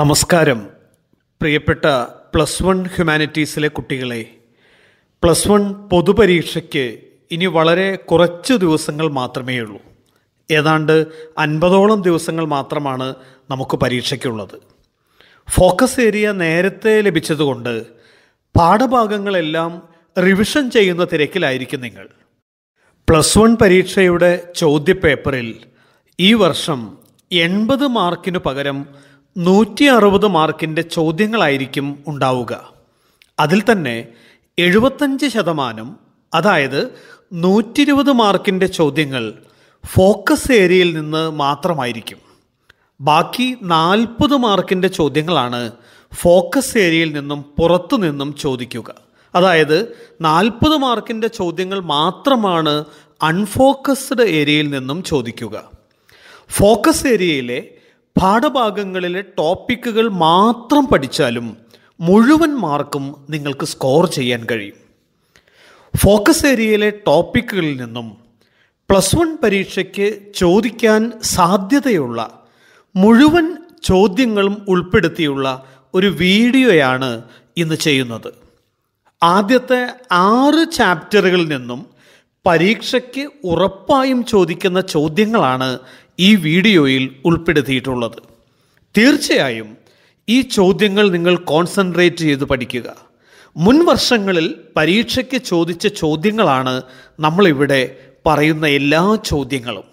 നമസ്കാരം പ്രിയപ്പെട്ട plus one ഹ്യൂമാനിറ്റീസിലെ കുട്ടികളെ പ്ലസ് വൺ പൊതുപരീക്ഷയ്ക്ക് ഇനി വളരെ കുറച്ച് ദിവസങ്ങൾ മാത്രമേ ഉള്ളൂ ഏതാണ്ട് അൻപതോളം ദിവസങ്ങൾ മാത്രമാണ് നമുക്ക് പരീക്ഷയ്ക്കുള്ളത് ഫോക്കസ് ഏരിയ നേരത്തെ ലഭിച്ചതുകൊണ്ട് പാഠഭാഗങ്ങളെല്ലാം റിവിഷൻ ചെയ്യുന്ന തിരക്കിലായിരിക്കും നിങ്ങൾ പ്ലസ് വൺ പരീക്ഷയുടെ ചോദ്യപേപ്പറിൽ ഈ വർഷം എൺപത് മാർക്കിനു പകരം നൂറ്റി അറുപത് മാർക്കിൻ്റെ ചോദ്യങ്ങളായിരിക്കും ഉണ്ടാവുക അതിൽ തന്നെ എഴുപത്തഞ്ച് ശതമാനം അതായത് നൂറ്റിരുപത് മാർക്കിൻ്റെ ചോദ്യങ്ങൾ ഫോക്കസ് ഏരിയയിൽ നിന്ന് മാത്രമായിരിക്കും ബാക്കി നാൽപ്പത് മാർക്കിൻ്റെ ചോദ്യങ്ങളാണ് ഫോക്കസ് ഏരിയയിൽ നിന്നും പുറത്തു നിന്നും ചോദിക്കുക അതായത് നാൽപ്പത് മാർക്കിൻ്റെ ചോദ്യങ്ങൾ മാത്രമാണ് അൺഫോക്കസ്ഡ് ഏരിയയിൽ നിന്നും ചോദിക്കുക ഫോക്കസ് ഏരിയയിലെ പാഠഭാഗങ്ങളിലെ ടോപ്പിക്കുകൾ മാത്രം പഠിച്ചാലും മുഴുവൻ മാർക്കും നിങ്ങൾക്ക് സ്കോർ ചെയ്യാൻ കഴിയും ഫോക്കസ് ഏരിയയിലെ ടോപ്പിക്കുകളിൽ നിന്നും പ്ലസ് വൺ പരീക്ഷയ്ക്ക് ചോദിക്കാൻ സാധ്യതയുള്ള മുഴുവൻ ചോദ്യങ്ങളും ഉൾപ്പെടുത്തിയുള്ള ഒരു വീഡിയോയാണ് ഇന്ന് ചെയ്യുന്നത് ആദ്യത്തെ ആറ് ചാപ്റ്ററുകളിൽ നിന്നും പരീക്ഷയ്ക്ക് ഉറപ്പായും ചോദിക്കുന്ന ചോദ്യങ്ങളാണ് ഈ വീഡിയോയിൽ ഉൾപ്പെടുത്തിയിട്ടുള്ളത് തീർച്ചയായും ഈ ചോദ്യങ്ങൾ നിങ്ങൾ കോൺസെൻട്രേറ്റ് ചെയ്ത് പഠിക്കുക മുൻ വർഷങ്ങളിൽ പരീക്ഷയ്ക്ക് ചോദിച്ച ചോദ്യങ്ങളാണ് നമ്മളിവിടെ പറയുന്ന എല്ലാ ചോദ്യങ്ങളും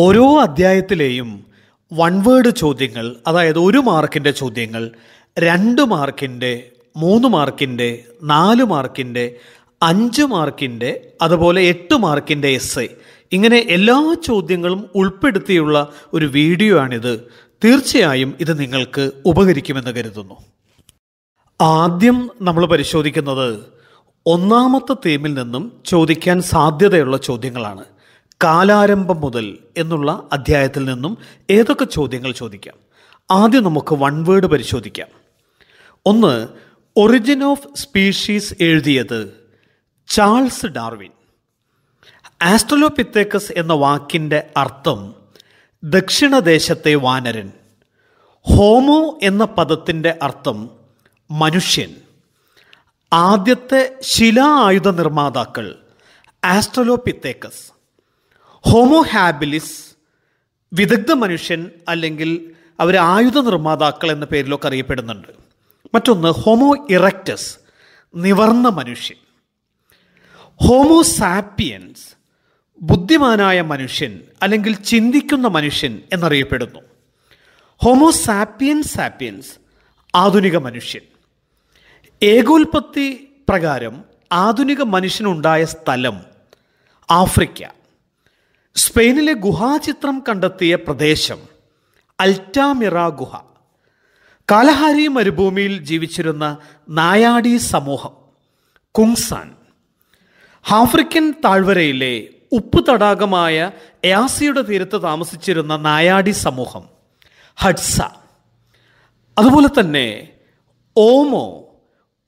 ഓരോ അധ്യായത്തിലെയും വൺ വേർഡ് ചോദ്യങ്ങൾ അതായത് ഒരു മാർക്കിൻ്റെ ചോദ്യങ്ങൾ രണ്ട് മാർക്കിൻ്റെ മൂന്ന് മാർക്കിൻ്റെ നാല് മാർക്കിൻ്റെ അഞ്ച് മാർക്കിൻ്റെ അതുപോലെ എട്ട് മാർക്കിൻ്റെ എസ് ഇങ്ങനെ എല്ലാ ചോദ്യങ്ങളും ഉൾപ്പെടുത്തിയുള്ള ഒരു വീഡിയോ ആണിത് തീർച്ചയായും ഇത് നിങ്ങൾക്ക് ഉപകരിക്കുമെന്ന് കരുതുന്നു ആദ്യം നമ്മൾ പരിശോധിക്കുന്നത് ഒന്നാമത്തെ തീമിൽ നിന്നും ചോദിക്കാൻ സാധ്യതയുള്ള ചോദ്യങ്ങളാണ് കാലാരംഭം മുതൽ എന്നുള്ള അധ്യായത്തിൽ നിന്നും ഏതൊക്കെ ചോദ്യങ്ങൾ ചോദിക്കാം ആദ്യം നമുക്ക് വൺ വേർഡ് പരിശോധിക്കാം ഒന്ന് ഒറിജിൻ ഓഫ് സ്പീഷീസ് എഴുതിയത് ചാൾസ് ഡാർവിൻ ആസ്ട്രലോപിത്തേക്കസ് എന്ന വാക്കിൻ്റെ അർത്ഥം ദക്ഷിണദേശത്തെ വാനരൻ ഹോമോ എന്ന പദത്തിൻ്റെ അർത്ഥം മനുഷ്യൻ ആദ്യത്തെ ശിലാ ആയുധ നിർമ്മാതാക്കൾ ആസ്ട്രലോപിത്തേക്കസ് ഹോമോ ഹാബിലിസ് വിദഗ്ധ മനുഷ്യൻ അല്ലെങ്കിൽ അവർ ആയുധ നിർമ്മാതാക്കൾ എന്ന പേരിലൊക്കെ അറിയപ്പെടുന്നുണ്ട് മറ്റൊന്ന് ഹോമോ ഇറക്റ്റസ് നിവർന്ന മനുഷ്യൻ ഹോമോ സാപ്പിയൻസ് ബുദ്ധിമാനായ മനുഷ്യൻ അല്ലെങ്കിൽ ചിന്തിക്കുന്ന മനുഷ്യൻ എന്നറിയപ്പെടുന്നു ഹോമോസാപ്പിയൻ സാപ്പിയൻസ് ആധുനിക മനുഷ്യൻ ഏകോൽപത്തി പ്രകാരം ആധുനിക മനുഷ്യനുണ്ടായ സ്ഥലം ആഫ്രിക്ക സ്പെയിനിലെ ഗുഹാചിത്രം കണ്ടെത്തിയ പ്രദേശം അൽറ്റാമിറ ഗുഹ കാലഹാരി മരുഭൂമിയിൽ ജീവിച്ചിരുന്ന നായാടി സമൂഹം കുങ്സാൻ ആഫ്രിക്കൻ താഴ്വരയിലെ ഉപ്പ് തടാകമായ യാസിയുടെ തീരത്ത് താമസിച്ചിരുന്ന നായാടി സമൂഹം ഹഡ്സ അതുപോലെ തന്നെ ഓമോ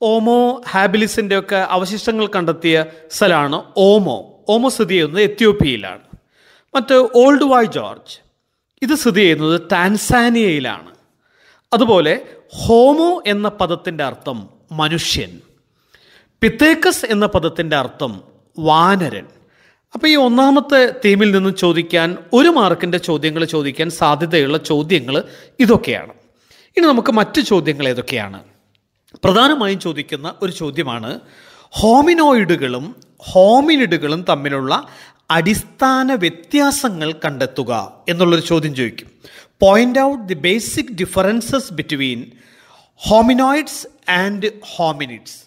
ഓമോ ഹാബിലിസിൻ്റെ ഒക്കെ അവശിഷ്ടങ്ങൾ കണ്ടെത്തിയ സ്ഥലമാണ് ഓമോ ഓമോ സ്ഥിതി ചെയ്യുന്നത് എത്യോപ്യയിലാണ് മറ്റ് ഓൾഡ് വായ് ജോർജ് ഇത് സ്ഥിതി ചെയ്യുന്നത് ടാൻസാനിയയിലാണ് അതുപോലെ ഹോമോ എന്ന പദത്തിൻ്റെ അർത്ഥം മനുഷ്യൻ പിത്തേക്കസ് എന്ന പദത്തിൻ്റെ അർത്ഥം വാനരൻ അപ്പോൾ ഈ ഒന്നാമത്തെ തീമിൽ നിന്ന് ചോദിക്കാൻ ഒരു മാർക്കിൻ്റെ ചോദ്യങ്ങൾ ചോദിക്കാൻ സാധ്യതയുള്ള ചോദ്യങ്ങൾ ഇതൊക്കെയാണ് ഇനി നമുക്ക് മറ്റ് ചോദ്യങ്ങൾ ഏതൊക്കെയാണ് പ്രധാനമായും ചോദിക്കുന്ന ഒരു ചോദ്യമാണ് ഹോമിനോയിഡുകളും ഹോമിനിഡുകളും തമ്മിലുള്ള അടിസ്ഥാന വ്യത്യാസങ്ങൾ കണ്ടെത്തുക എന്നുള്ളൊരു ചോദ്യം ചോദിക്കും point out the basic differences between hominoids and hominids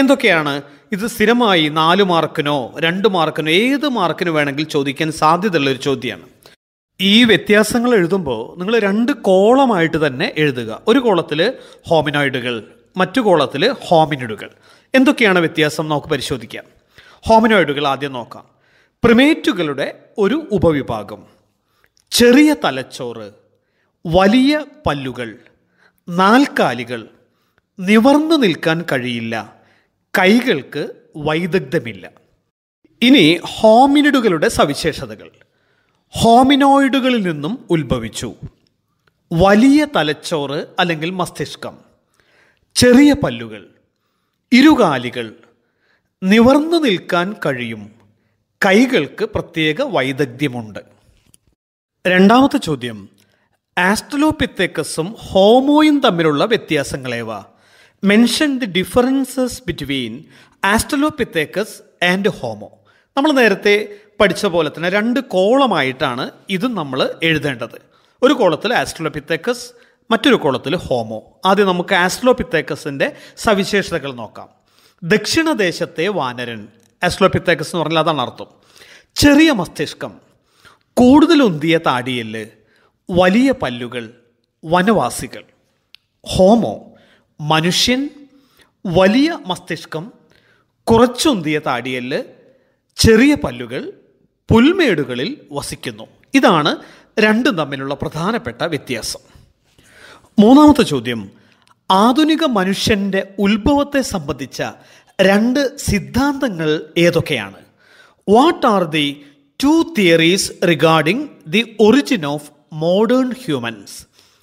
എന്തൊക്കെയാണ് ഇത് സ്ഥിരമായി നാല് മാർക്കിനോ രണ്ട് മാർക്കിനോ ഏത് മാർക്കിന് വേണമെങ്കിൽ ചോദിക്കാൻ സാധ്യതയുള്ള ഒരു ചോദ്യമാണ് ഈ വ്യത്യാസങ്ങൾ എഴുതുമ്പോൾ നിങ്ങൾ രണ്ട് കോളമായിട്ട് തന്നെ എഴുതുക ഒരു കോളത്തിൽ ഹോമിനോയിഡുകൾ മറ്റു കോളത്തിൽ ഹോമിനിഡുകൾ എന്തൊക്കെയാണ് വ്യത്യാസം നമുക്ക് പരിശോധിക്കാം ഹോമിനോയിഡുകൾ ആദ്യം നോക്കാം പ്രിമേറ്റുകളുടെ ഒരു ഉപവിഭാഗം ചെറിയ തലച്ചോറ് വലിയ പല്ലുകൾ നാൽക്കാലികൾ നിവർന്നു നിൽക്കാൻ കഴിയില്ല കൈകൾക്ക് വൈദഗ്ധ്യമില്ല ഇനി ഹോമിനിഡുകളുടെ സവിശേഷതകൾ ഹോമിനോയിഡുകളിൽ നിന്നും ഉത്ഭവിച്ചു വലിയ തലച്ചോറ് അല്ലെങ്കിൽ മസ്തിഷ്കം ചെറിയ പല്ലുകൾ ഇരുകാലികൾ നിവർന്നു നിൽക്കാൻ കഴിയും കൈകൾക്ക് പ്രത്യേക വൈദഗ്ധ്യമുണ്ട് രണ്ടാമത്തെ ചോദ്യം ആസ്ട്രലോപിത്തേക്കസും ഹോമോയും തമ്മിലുള്ള വ്യത്യാസങ്ങളേവാ mention the differences between Australopithecus and Homo നമ്മൾ നേരത്തെ പഠിച്ച പോലെ തന്നെ രണ്ട് കോളമായിട്ടാണ് ഇത് നമ്മൾ എഴുതേണ്ടത് ഒരു കോളത്തിൽ ആസ്ട്രലോപിത്തേക്കസ് മറ്റൊരു കോളത്തിൽ ഹോമോ ആദ്യം നമുക്ക് ആസ്ട്രലോപിത്തേക്കസിൻ്റെ സവിശേഷതകൾ നോക്കാം ദക്ഷിണദേശത്തെ വാനരൻ ആസ്ട്രോപിത്തേക്കസ് എന്ന് പറഞ്ഞാൽ അതാണ് അർത്ഥം ചെറിയ മസ്തിഷ്കം കൂടുതൽ ഉന്തിയ താടിയല് വലിയ പല്ലുകൾ വനവാസികൾ ഹോമോ മനുഷ്യൻ വലിയ മസ്തിഷ്കം കുറച്ചൊന്തിയ താടിയല് ചെറിയ പല്ലുകൾ പുൽമേടുകളിൽ വസിക്കുന്നു ഇതാണ് രണ്ടും തമ്മിലുള്ള പ്രധാനപ്പെട്ട വ്യത്യാസം മൂന്നാമത്തെ ചോദ്യം ആധുനിക മനുഷ്യൻ്റെ ഉത്ഭവത്തെ സംബന്ധിച്ച രണ്ട് സിദ്ധാന്തങ്ങൾ ഏതൊക്കെയാണ് what are the two theories regarding the origin of modern humans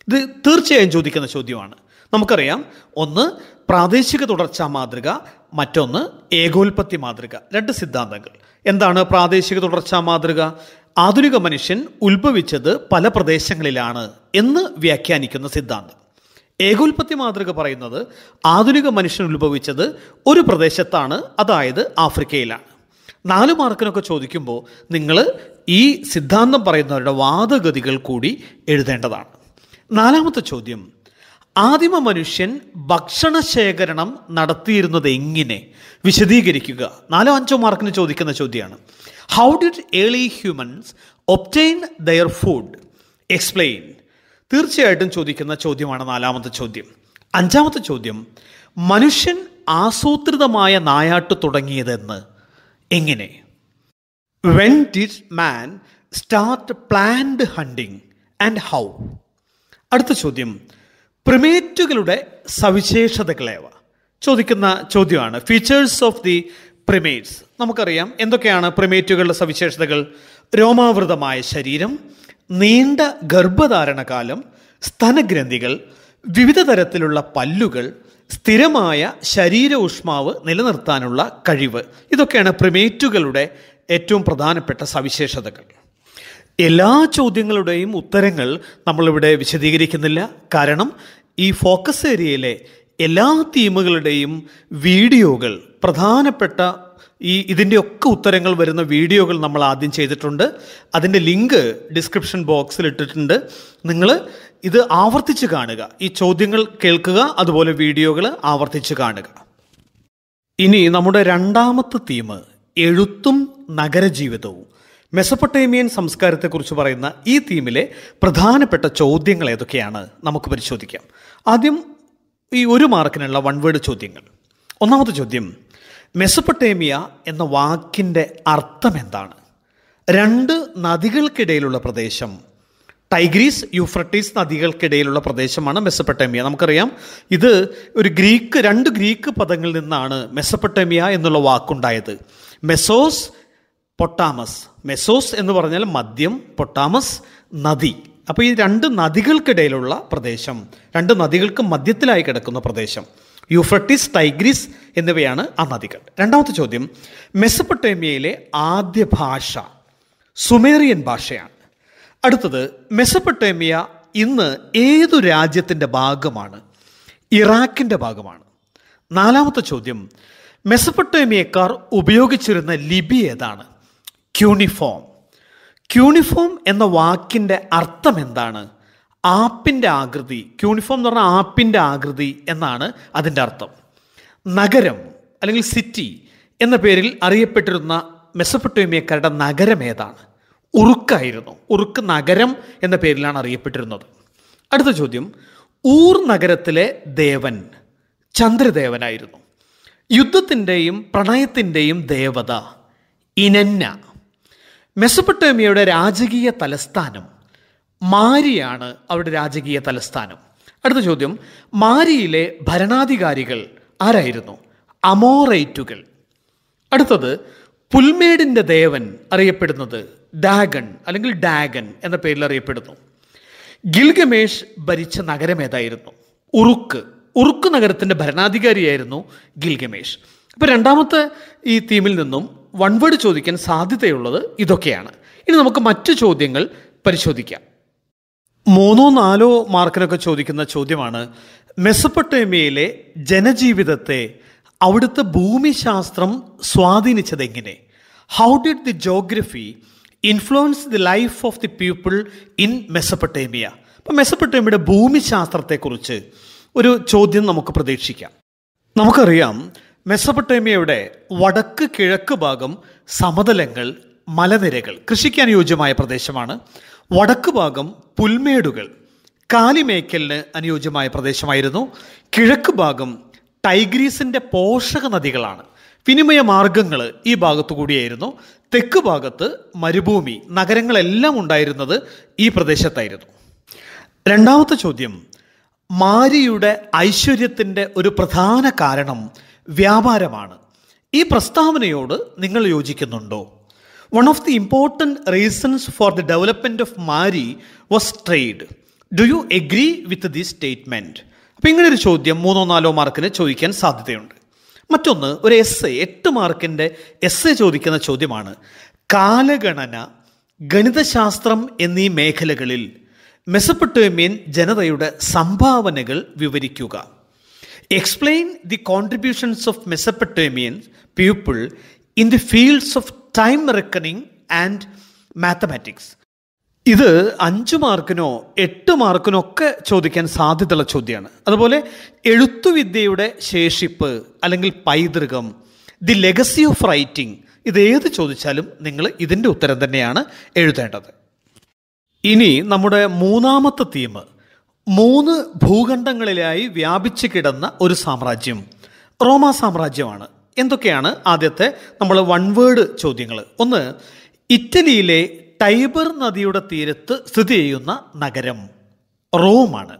ഇത് തീർച്ചയായും ചോദിക്കുന്ന ചോദ്യമാണ് നമുക്കറിയാം ഒന്ന് പ്രാദേശിക തുടർച്ചാ മാതൃക മറ്റൊന്ന് ഏകോൽപത്തി മാതൃക രണ്ട് സിദ്ധാന്തങ്ങൾ എന്താണ് പ്രാദേശിക തുടർച്ചാ മാതൃക ആധുനിക മനുഷ്യൻ ഉത്ഭവിച്ചത് പല പ്രദേശങ്ങളിലാണ് എന്ന് വ്യാഖ്യാനിക്കുന്ന സിദ്ധാന്തം ഏകോൽപത്തി മാതൃക പറയുന്നത് ആധുനിക മനുഷ്യൻ ഉത്ഭവിച്ചത് ഒരു പ്രദേശത്താണ് അതായത് ആഫ്രിക്കയിലാണ് നാല് മാർക്കിനൊക്കെ ചോദിക്കുമ്പോൾ നിങ്ങൾ ഈ സിദ്ധാന്തം പറയുന്നവരുടെ വാദഗതികൾ കൂടി എഴുതേണ്ടതാണ് നാലാമത്തെ ചോദ്യം ആദിമ മനുഷ്യൻ ഭക്ഷണ ശേഖരണം നടത്തിയിരുന്നത് എങ്ങനെ വിശദീകരിക്കുക നാലോ അഞ്ചോ മാർക്കിന് ചോദിക്കുന്ന ചോദ്യമാണ് how did early humans obtain their food explain തീർച്ചയായിട്ടും ചോദിക്കുന്ന ചോദ്യമാണ് നാലാമത്തെ ചോദ്യം അഞ്ചാമത്തെ ചോദ്യം മനുഷ്യൻ ആസൂത്രിതമായ നായാട്ട് തുടങ്ങിയതെന്ന് എങ്ങനെ when did man start planned hunting and how അടുത്ത ചോദ്യം പ്രിമേറ്റുകളുടെ സവിശേഷതകളേവ ചോദിക്കുന്ന ചോദ്യമാണ് ഫീച്ചേഴ്സ് ഓഫ് ദി പ്രിമേറ്റ്സ് നമുക്കറിയാം എന്തൊക്കെയാണ് പ്രിമേറ്റുകളുടെ സവിശേഷതകൾ രോമാവൃതമായ ശരീരം നീണ്ട ഗർഭധാരണകാലം സ്തനഗ്രന്ഥികൾ വിവിധ തരത്തിലുള്ള പല്ലുകൾ സ്ഥിരമായ ശരീര ഊഷ്മാവ് നിലനിർത്താനുള്ള കഴിവ് ഇതൊക്കെയാണ് പ്രിമേറ്റുകളുടെ ഏറ്റവും പ്രധാനപ്പെട്ട സവിശേഷതകൾ എല്ലാ ചോദ്യങ്ങളുടെയും ഉത്തരങ്ങൾ നമ്മളിവിടെ വിശദീകരിക്കുന്നില്ല കാരണം ഈ ഫോക്കസ് ഏരിയയിലെ എല്ലാ തീമുകളുടെയും വീഡിയോകൾ പ്രധാനപ്പെട്ട ഈ ഒക്കെ ഉത്തരങ്ങൾ വരുന്ന വീഡിയോകൾ നമ്മൾ ആദ്യം ചെയ്തിട്ടുണ്ട് അതിൻ്റെ ലിങ്ക് ഡിസ്ക്രിപ്ഷൻ ബോക്സിൽ ഇട്ടിട്ടുണ്ട് നിങ്ങൾ ഇത് ആവർത്തിച്ച് കാണുക ഈ ചോദ്യങ്ങൾ കേൾക്കുക അതുപോലെ വീഡിയോകൾ ആവർത്തിച്ച് കാണുക ഇനി നമ്മുടെ രണ്ടാമത്തെ തീം എഴുത്തും നഗരജീവിതവും മെസപ്പൊട്ടേമിയൻ സംസ്കാരത്തെക്കുറിച്ച് പറയുന്ന ഈ തീമിലെ പ്രധാനപ്പെട്ട ചോദ്യങ്ങൾ ഏതൊക്കെയാണ് നമുക്ക് പരിശോധിക്കാം ആദ്യം ഈ ഒരു മാർക്കിനുള്ള വൺ വേർഡ് ചോദ്യങ്ങൾ ഒന്നാമത്തെ ചോദ്യം മെസ്സപ്പൊട്ടേമിയ എന്ന വാക്കിൻ്റെ അർത്ഥം എന്താണ് രണ്ട് നദികൾക്കിടയിലുള്ള പ്രദേശം ടൈഗ്രീസ് യൂഫ്രട്ടീസ് നദികൾക്കിടയിലുള്ള പ്രദേശമാണ് മെസ്സപ്പെട്ടേമിയ നമുക്കറിയാം ഇത് ഒരു ഗ്രീക്ക് രണ്ട് ഗ്രീക്ക് പദങ്ങളിൽ നിന്നാണ് മെസ്സപ്പെട്ടേമിയ എന്നുള്ള വാക്കുണ്ടായത് മെസോസ് പൊട്ടാമസ് മെസോസ് എന്ന് പറഞ്ഞാൽ മദ്യം പൊട്ടാമസ് നദി അപ്പോൾ ഈ രണ്ട് നദികൾക്കിടയിലുള്ള പ്രദേശം രണ്ട് നദികൾക്ക് മധ്യത്തിലായി കിടക്കുന്ന പ്രദേശം യുഫ്രട്ടിസ് ടൈഗ്രിസ് എന്നിവയാണ് ആ നദികൾ രണ്ടാമത്തെ ചോദ്യം മെസ്സപ്പൊട്ടേമിയയിലെ ആദ്യ ഭാഷ സുമേറിയൻ ഭാഷയാണ് അടുത്തത് മെസ്സപ്പൊട്ടേമിയ ഇന്ന് ഏതു രാജ്യത്തിൻ്റെ ഭാഗമാണ് ഇറാഖിൻ്റെ ഭാഗമാണ് നാലാമത്തെ ചോദ്യം മെസ്സപ്പൊട്ടേമിയക്കാർ ഉപയോഗിച്ചിരുന്ന ലിപി ഏതാണ് ക്യൂണിഫോം ക്യൂണിഫോം എന്ന വാക്കിൻ്റെ അർത്ഥം എന്താണ് ആപ്പിൻ്റെ ആകൃതി ക്യൂണിഫോം എന്ന് പറഞ്ഞാൽ ആപ്പിൻ്റെ ആകൃതി എന്നാണ് അതിൻ്റെ അർത്ഥം നഗരം അല്ലെങ്കിൽ സിറ്റി എന്ന പേരിൽ അറിയപ്പെട്ടിരുന്ന മെസ്സപ്പെട്ടോമിയക്കാരുടെ നഗരം ഏതാണ് ഉറുക്കായിരുന്നു ഉറുക്ക് നഗരം എന്ന പേരിലാണ് അറിയപ്പെട്ടിരുന്നത് അടുത്ത ചോദ്യം ഊർ നഗരത്തിലെ ദേവൻ ചന്ദ്രദേവനായിരുന്നു യുദ്ധത്തിൻ്റെയും പ്രണയത്തിൻ്റെയും ദേവത ഇനന്ന മെസ്സപ്പട്ടേമിയയുടെ രാജകീയ തലസ്ഥാനം മാരിയാണ് അവരുടെ രാജകീയ തലസ്ഥാനം അടുത്ത ചോദ്യം മാരിയിലെ ഭരണാധികാരികൾ ആരായിരുന്നു അമോറൈറ്റുകൾ അടുത്തത് പുൽമേടിൻ്റെ ദേവൻ അറിയപ്പെടുന്നത് ഡാഗൺ അല്ലെങ്കിൽ ഡാഗൻ എന്ന പേരിൽ അറിയപ്പെടുന്നു ഗിൽഗമേഷ് ഭരിച്ച നഗരം ഏതായിരുന്നു ഉറുക്ക് ഉറുക്ക് നഗരത്തിൻ്റെ ഭരണാധികാരിയായിരുന്നു ഗിൽഗമേഷ് അപ്പോൾ രണ്ടാമത്തെ ഈ തീമിൽ നിന്നും വൺ വേർഡ് ചോദിക്കാൻ സാധ്യതയുള്ളത് ഇതൊക്കെയാണ് ഇനി നമുക്ക് മറ്റു ചോദ്യങ്ങൾ പരിശോധിക്കാം മൂന്നോ നാലോ മാർക്കിനൊക്കെ ചോദിക്കുന്ന ചോദ്യമാണ് മെസ്സപ്പട്ടേമിയയിലെ ജനജീവിതത്തെ അവിടുത്തെ ഭൂമിശാസ്ത്രം സ്വാധീനിച്ചത് എങ്ങനെ how did the geography influence the life of the people in Mesopotamia അപ്പം മെസ്സപ്പട്ടേമിയുടെ ഭൂമിശാസ്ത്രത്തെക്കുറിച്ച് ഒരു ചോദ്യം നമുക്ക് പ്രതീക്ഷിക്കാം നമുക്കറിയാം മെസ്സപ്പട്ടേമിയയുടെ വടക്ക് കിഴക്ക് ഭാഗം സമതലങ്ങൾ മലനിരകൾ കൃഷിക്ക് അനുയോജ്യമായ പ്രദേശമാണ് വടക്ക് ഭാഗം പുൽമേടുകൾ കാലിമേക്കലിന് അനുയോജ്യമായ പ്രദേശമായിരുന്നു കിഴക്ക് ഭാഗം ടൈഗ്രീസിൻ്റെ പോഷക നദികളാണ് വിനിമയ മാർഗങ്ങൾ ഈ ഭാഗത്തു കൂടിയായിരുന്നു തെക്ക് ഭാഗത്ത് മരുഭൂമി നഗരങ്ങളെല്ലാം ഉണ്ടായിരുന്നത് ഈ പ്രദേശത്തായിരുന്നു രണ്ടാമത്തെ ചോദ്യം മാരിയുടെ ഐശ്വര്യത്തിൻ്റെ ഒരു പ്രധാന കാരണം വ്യാപാരമാണ് ഈ പ്രസ്താവനയോട് നിങ്ങൾ യോജിക്കുന്നുണ്ടോ one of the important reasons for the development of Mari was trade do you agree with the statement അപ്പോൾ ഇങ്ങനൊരു ചോദ്യം മൂന്നോ നാലോ മാർക്കിന് ചോദിക്കാൻ സാധ്യതയുണ്ട് മറ്റൊന്ന് ഒരു എസ് എ എട്ട് മാർക്കിൻ്റെ എസ് എ ചോദിക്കുന്ന ചോദ്യമാണ് കാലഗണന ഗണിതശാസ്ത്രം എന്നീ മേഖലകളിൽ മെസപ്പൊട്ടേമിയൻ ജനതയുടെ സംഭാവനകൾ വിവരിക്കുക explain the contributions of Mesopotamian people in the fields of time reckoning and mathematics ഇത് അഞ്ച് മാർക്കിനോ എട്ട് മാർക്കിനോ ഒക്കെ ചോദിക്കാൻ സാധ്യതയുള്ള ചോദ്യമാണ് അതുപോലെ എഴുത്തുവിദ്യയുടെ ശേഷിപ്പ് അല്ലെങ്കിൽ പൈതൃകം ദി ലെഗസി ഓഫ് റൈറ്റിംഗ് ഇത് ഏത് ചോദിച്ചാലും നിങ്ങൾ ഇതിൻ്റെ ഉത്തരം തന്നെയാണ് എഴുതേണ്ടത് ഇനി നമ്മുടെ മൂന്നാമത്തെ തീം മൂന്ന് ഭൂഖണ്ഡങ്ങളിലായി വ്യാപിച്ചു കിടന്ന ഒരു സാമ്രാജ്യം റോമ സാമ്രാജ്യമാണ് എന്തൊക്കെയാണ് ആദ്യത്തെ നമ്മൾ വൺ വേർഡ് ചോദ്യങ്ങൾ ഒന്ന് ഇറ്റലിയിലെ ടൈബർ നദിയുടെ തീരത്ത് സ്ഥിതി ചെയ്യുന്ന നഗരം റോമാണ്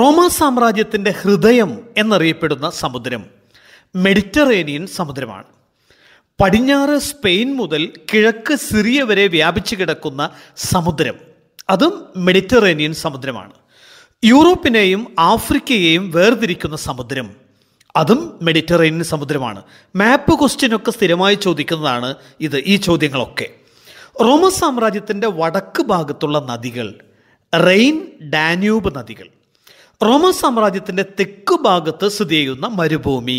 റോമ സാമ്രാജ്യത്തിൻ്റെ ഹൃദയം എന്നറിയപ്പെടുന്ന സമുദ്രം മെഡിറ്ററേനിയൻ സമുദ്രമാണ് പടിഞ്ഞാറ് സ്പെയിൻ മുതൽ കിഴക്ക് സിറിയ വരെ വ്യാപിച്ചു കിടക്കുന്ന സമുദ്രം അതും മെഡിറ്ററേനിയൻ സമുദ്രമാണ് യൂറോപ്പിനെയും ആഫ്രിക്കയെയും വേർതിരിക്കുന്ന സമുദ്രം അതും മെഡിറ്ററേനിയൻ സമുദ്രമാണ് മാപ്പ് ക്വസ്റ്റ്യനൊക്കെ സ്ഥിരമായി ചോദിക്കുന്നതാണ് ഇത് ഈ ചോദ്യങ്ങളൊക്കെ റോമൻ സാമ്രാജ്യത്തിൻ്റെ വടക്ക് ഭാഗത്തുള്ള നദികൾ റെയിൻ ഡാന്യൂബ് നദികൾ റോമൻ സാമ്രാജ്യത്തിൻ്റെ തെക്ക് ഭാഗത്ത് സ്ഥിതി ചെയ്യുന്ന മരുഭൂമി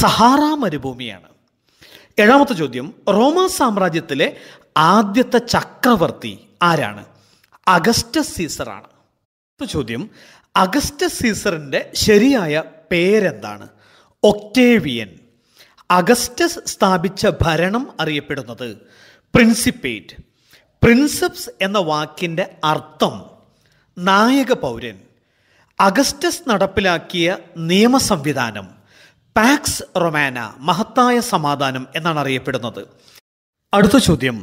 സഹാറ മരുഭൂമിയാണ് ഏഴാമത്തെ ചോദ്യം റോമൻ സാമ്രാജ്യത്തിലെ ആദ്യത്തെ ചക്രവർത്തി ആരാണ് അഗസ്റ്റസ് സീസറാണ് ചോദ്യം അഗസ്റ്റ് സീസറിൻ്റെ ശരിയായ പേരെന്താണ് ഒക്ടേവിയൻ അഗസ്റ്റസ് സ്ഥാപിച്ച ഭരണം അറിയപ്പെടുന്നത് പ്രിൻസിപ്പേറ്റ് പ്രിൻസെപ്സ് എന്ന വാക്കിൻ്റെ അർത്ഥം നായക പൗരൻ അഗസ്റ്റസ് നടപ്പിലാക്കിയ നിയമ സംവിധാനം പാക്സ് റൊമാന മഹത്തായ സമാധാനം എന്നാണ് അറിയപ്പെടുന്നത് അടുത്ത ചോദ്യം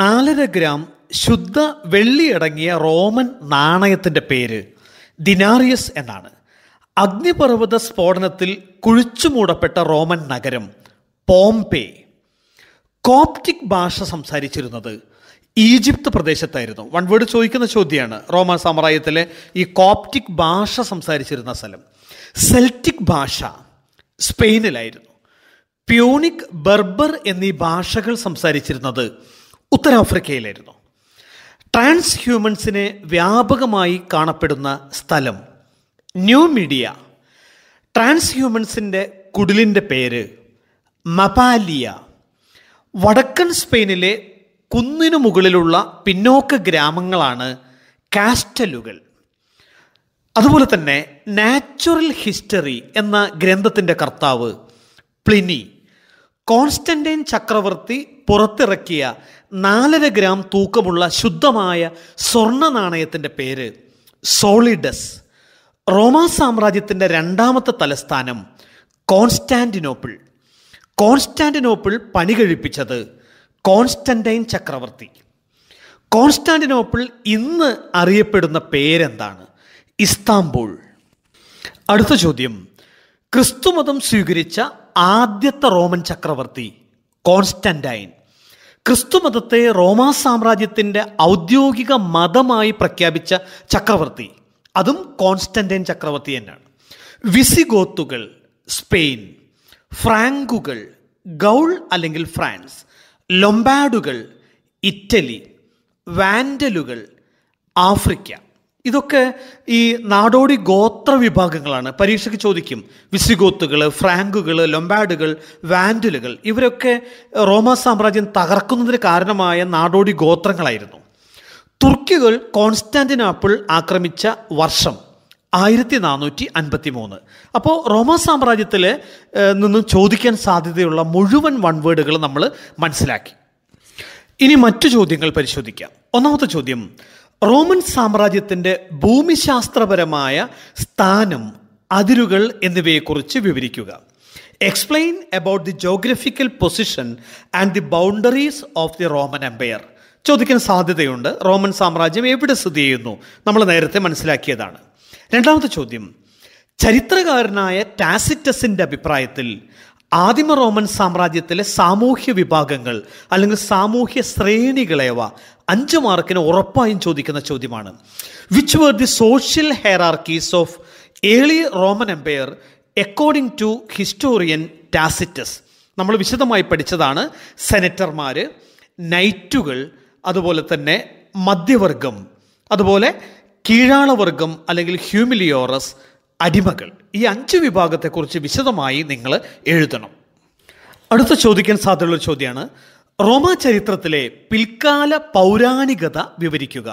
നാലര ഗ്രാം ശുദ്ധ വെള്ളിയടങ്ങിയ റോമൻ നാണയത്തിൻ്റെ പേര് ദിനാറിയസ് എന്നാണ് അഗ്നിപർവ്വത സ്ഫോടനത്തിൽ കുഴിച്ചുമൂടപ്പെട്ട റോമൻ നഗരം പോംപേ കോപ്റ്റിക് ഭാഷ സംസാരിച്ചിരുന്നത് ഈജിപ്ത് പ്രദേശത്തായിരുന്നു വൺ വേർഡ് ചോദിക്കുന്ന ചോദ്യമാണ് റോമ സാമ്രാജ്യത്തിലെ ഈ കോപ്റ്റിക് ഭാഷ സംസാരിച്ചിരുന്ന സ്ഥലം സെൽറ്റിക് ഭാഷ സ്പെയിനിലായിരുന്നു പ്യൂണിക് ബർബർ എന്നീ ഭാഷകൾ സംസാരിച്ചിരുന്നത് ഉത്തരാഫ്രിക്കയിലായിരുന്നു ട്രാൻസ് ഹ്യൂമൻസിന് വ്യാപകമായി കാണപ്പെടുന്ന സ്ഥലം ന്യൂ മീഡിയ ട്രാൻസ് ഹ്യൂമൻസിൻ്റെ കുടിലിൻ്റെ പേര് മപാലിയ വടക്കൻ സ്പെയിനിലെ കുന്നിനു മുകളിലുള്ള പിന്നോക്ക ഗ്രാമങ്ങളാണ് കാസ്റ്റലുകൾ അതുപോലെ തന്നെ നാച്ചുറൽ ഹിസ്റ്ററി എന്ന ഗ്രന്ഥത്തിൻ്റെ കർത്താവ് പ്ലിനി കോൺസ്റ്റൻറ്റൈൻ ചക്രവർത്തി പുറത്തിറക്കിയ നാലര ഗ്രാം തൂക്കമുള്ള ശുദ്ധമായ സ്വർണ്ണ നാണയത്തിൻ്റെ പേര് സോളിഡസ് റോമാ സാമ്രാജ്യത്തിൻ്റെ രണ്ടാമത്തെ തലസ്ഥാനം കോൺസ്റ്റാൻറ്റിനോപ്പിൾ കോൺസ്റ്റാൻറ്റിനോപ്പിൾ പണി കഴിപ്പിച്ചത് കോൺസ്റ്റൻറ്റൈൻ ചക്രവർത്തി കോൺസ്റ്റാൻറ്റിനോപ്പിൾ ഇന്ന് അറിയപ്പെടുന്ന പേരെന്താണ് ഇസ്താംബൂൾ അടുത്ത ചോദ്യം ക്രിസ്തുമതം സ്വീകരിച്ച ആദ്യത്തെ റോമൻ ചക്രവർത്തി കോൺസ്റ്റൻറ്റൈൻ ക്രിസ്തുമതത്തെ റോമാ സാമ്രാജ്യത്തിൻ്റെ ഔദ്യോഗിക മതമായി പ്രഖ്യാപിച്ച ചക്രവർത്തി അതും കോൺസ്റ്റൻറ്റൈൻ ചക്രവർത്തി തന്നെയാണ് വിസിഗോത്തുകൾ സ്പെയിൻ ഫ്രാങ്കുകൾ ഗൗൾ അല്ലെങ്കിൽ ഫ്രാൻസ് ലൊംബാഡുകൾ ഇറ്റലി വാൻഡലുകൾ ആഫ്രിക്ക ഇതൊക്കെ ഈ നാടോടി ഗോത്ര വിഭാഗങ്ങളാണ് പരീക്ഷയ്ക്ക് ചോദിക്കും വിസിഗോത്തുകൾ ഫ്രാങ്കുകൾ ലൊമ്പാഡുകൾ വാൻഡുലുകൾ ഇവരൊക്കെ റോമ സാമ്രാജ്യം തകർക്കുന്നതിന് കാരണമായ നാടോടി ഗോത്രങ്ങളായിരുന്നു തുർക്കികൾ കോൺസ്റ്റാൻറ്റിനാപ്പിൾ ആക്രമിച്ച വർഷം ആയിരത്തി നാനൂറ്റി അൻപത്തി മൂന്ന് അപ്പോൾ റോമ സാമ്രാജ്യത്തിൽ നിന്നും ചോദിക്കാൻ സാധ്യതയുള്ള മുഴുവൻ വൺവേഡുകൾ നമ്മൾ മനസ്സിലാക്കി ഇനി മറ്റു ചോദ്യങ്ങൾ പരിശോധിക്കാം ഒന്നാമത്തെ ചോദ്യം റോമൻ സാമ്രാജ്യത്തിൻ്റെ ഭൂമിശാസ്ത്രപരമായ സ്ഥാനം അതിരുകൾ എന്നിവയെക്കുറിച്ച് വിവരിക്കുക explain about the geographical position and the boundaries of the Roman empire ചോദിക്കാൻ സാധ്യതയുണ്ട് റോമൻ സാമ്രാജ്യം എവിടെ സ്ഥിതി ചെയ്യുന്നു നമ്മൾ നേരത്തെ മനസ്സിലാക്കിയതാണ് രണ്ടാമത്തെ ചോദ്യം ചരിത്രകാരനായ ടാസിറ്റസിൻ്റെ അഭിപ്രായത്തിൽ ആദിമ റോമൻ സാമ്രാജ്യത്തിലെ സാമൂഹ്യ വിഭാഗങ്ങൾ അല്ലെങ്കിൽ സാമൂഹ്യ ശ്രേണികളേവ അഞ്ച് മാർക്കിന് ഉറപ്പായും ചോദിക്കുന്ന ചോദ്യമാണ് which were the social hierarchies of early Roman empire according to historian Tacitus നമ്മൾ വിശദമായി പഠിച്ചതാണ് സെനറ്റർമാർ നൈറ്റുകൾ അതുപോലെ തന്നെ മധ്യവർഗം അതുപോലെ കീഴാളവർഗം അല്ലെങ്കിൽ ഹ്യൂമിലിയോറസ് അടിമകൾ ഈ അഞ്ച് വിഭാഗത്തെക്കുറിച്ച് വിശദമായി നിങ്ങൾ എഴുതണം അടുത്ത ചോദിക്കാൻ സാധ്യതയുള്ള ചോദ്യമാണ് റോമ ചരിത്രത്തിലെ പിൽക്കാല പൗരാണികത വിവരിക്കുക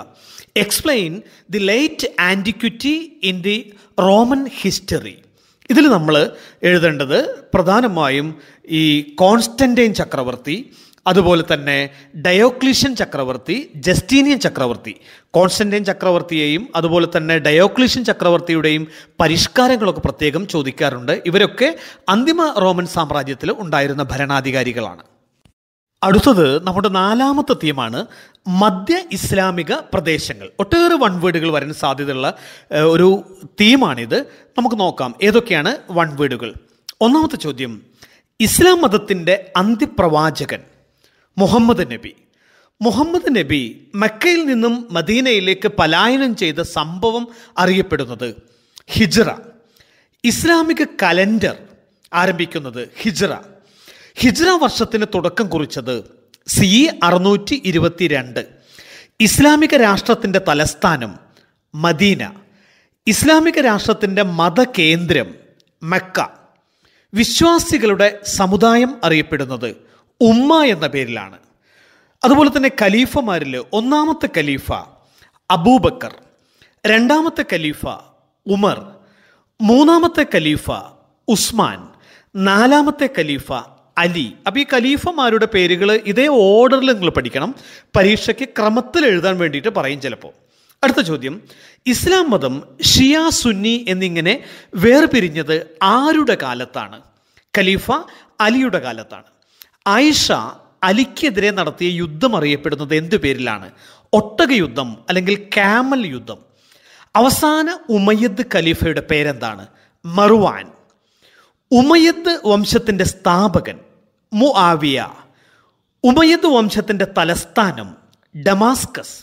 explain the late antiquity in the Roman history ഇതിൽ നമ്മൾ എഴുതേണ്ടത് പ്രധാനമായും ഈ കോൺസ്റ്റൻറ്റൈൻ ചക്രവർത്തി അതുപോലെ തന്നെ ഡയോക്ലീഷ്യൻ ചക്രവർത്തി ജസ്റ്റീനിയൻ ചക്രവർത്തി കോൺസ്റ്റന്റൈൻ ചക്രവർത്തിയെയും അതുപോലെ തന്നെ ഡയോക്ലീഷ്യൻ ചക്രവർത്തിയുടെയും പരിഷ്കാരങ്ങളൊക്കെ പ്രത്യേകം ചോദിക്കാറുണ്ട് ഇവരൊക്കെ അന്തിമ റോമൻ സാമ്രാജ്യത്തിൽ ഉണ്ടായിരുന്ന ഭരണാധികാരികളാണ് അടുത്തത് നമ്മുടെ നാലാമത്തെ തീമാണ് മധ്യ ഇസ്ലാമിക പ്രദേശങ്ങൾ ഒട്ടേറെ വൺ വേർഡുകൾ വരാൻ സാധ്യതയുള്ള ഒരു തീമാണിത് നമുക്ക് നോക്കാം ഏതൊക്കെയാണ് വൺ ഒന്നാമത്തെ ചോദ്യം ഇസ്ലാം മതത്തിൻ്റെ അന്തിപ്രവാചകൻ മുഹമ്മദ് നബി മുഹമ്മദ് നബി മക്കയിൽ നിന്നും മദീനയിലേക്ക് പലായനം ചെയ്ത സംഭവം അറിയപ്പെടുന്നത് ഹിജ്റ ഇസ്ലാമിക കലണ്ടർ ആരംഭിക്കുന്നത് ഹിജ്റ ഹിജ്റ വർഷത്തിന് തുടക്കം കുറിച്ചത് സി അറുന്നൂറ്റി ഇരുപത്തിരണ്ട് ഇസ്ലാമിക രാഷ്ട്രത്തിൻ്റെ തലസ്ഥാനം മദീന ഇസ്ലാമിക രാഷ്ട്രത്തിൻ്റെ മതകേന്ദ്രം മക്ക വിശ്വാസികളുടെ സമുദായം അറിയപ്പെടുന്നത് ഉമ്മ എന്ന പേരിലാണ് അതുപോലെ തന്നെ ഖലീഫമാരിൽ ഒന്നാമത്തെ ഖലീഫ അബൂബക്കർ രണ്ടാമത്തെ ഖലീഫ ഉമർ മൂന്നാമത്തെ ഖലീഫ ഉസ്മാൻ നാലാമത്തെ ഖലീഫ അലി അപ്പം ഈ ഖലീഫമാരുടെ പേരുകൾ ഇതേ ഓർഡറിൽ നിങ്ങൾ പഠിക്കണം പരീക്ഷയ്ക്ക് ക്രമത്തിൽ എഴുതാൻ വേണ്ടിയിട്ട് പറയും ചിലപ്പോൾ അടുത്ത ചോദ്യം ഇസ്ലാം മതം ഷിയ സുന്നി എന്നിങ്ങനെ വേർപിരിഞ്ഞത് ആരുടെ കാലത്താണ് ഖലീഫ അലിയുടെ കാലത്താണ് ആയിഷ അലിക്കെതിരെ നടത്തിയ യുദ്ധം അറിയപ്പെടുന്നത് എന്തു പേരിലാണ് ഒട്ടക യുദ്ധം അല്ലെങ്കിൽ കാമൽ യുദ്ധം അവസാന ഉമയ്യദ് ഖലീഫയുടെ പേരെന്താണ് മറുവാൻ ഉമയദ് വംശത്തിൻ്റെ സ്ഥാപകൻ മുആവിയ ഉമയ്യദ് വംശത്തിൻ്റെ തലസ്ഥാനം Damascus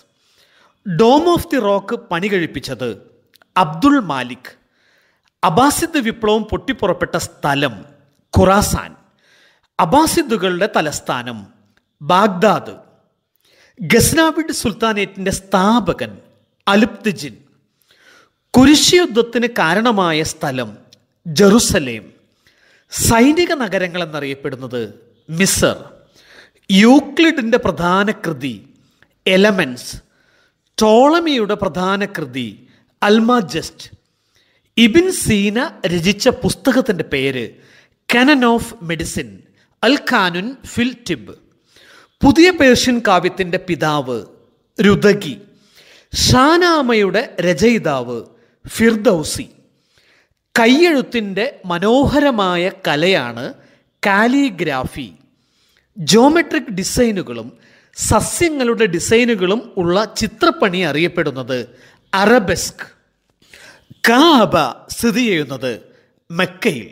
dome of the rock പണി കഴിപ്പിച്ചത് അബ്ദുൾ മാലിക് അബാസിദ് വിപ്ലവം പൊട്ടിപ്പുറപ്പെട്ട സ്ഥലം ഖുറാസാൻ അബാസിദുകളുടെ തലസ്ഥാനം ബാഗ്ദാദ് ഗസ്നാബിഡ് സുൽത്താനേറ്റിൻ്റെ സ്ഥാപകൻ അലുപ്തിജിൻ കുരിശ് യുദ്ധത്തിന് കാരണമായ സ്ഥലം ജെറുസലേം സൈനിക നഗരങ്ങൾ എന്നറിയപ്പെടുന്നത് മിസർ യൂക്ലിഡിൻ്റെ പ്രധാന കൃതി എലമെൻസ് ടോളമിയുടെ പ്രധാന കൃതി അൽമാജസ്റ്റ് ഇബിൻ സീന രചിച്ച പുസ്തകത്തിൻ്റെ പേര് കനൻ ഓഫ് മെഡിസിൻ അൽ ഖാനുൻ ഫിൽ ടിബ് പുതിയ പേർഷ്യൻ കാവ്യത്തിൻ്റെ പിതാവ് രുദഗി ഷാനാമയുടെ രചയിതാവ് ഫിർദൌസി കയ്യെഴുത്തിൻ്റെ മനോഹരമായ കലയാണ് കാലിഗ്രാഫി ജോമെട്രിക് ഡിസൈനുകളും സസ്യങ്ങളുടെ ഡിസൈനുകളും ഉള്ള ചിത്രപ്പണി അറിയപ്പെടുന്നത് അറബെസ്ക് കാബ സ്ഥിതി ചെയ്യുന്നത് മെക്കയിൽ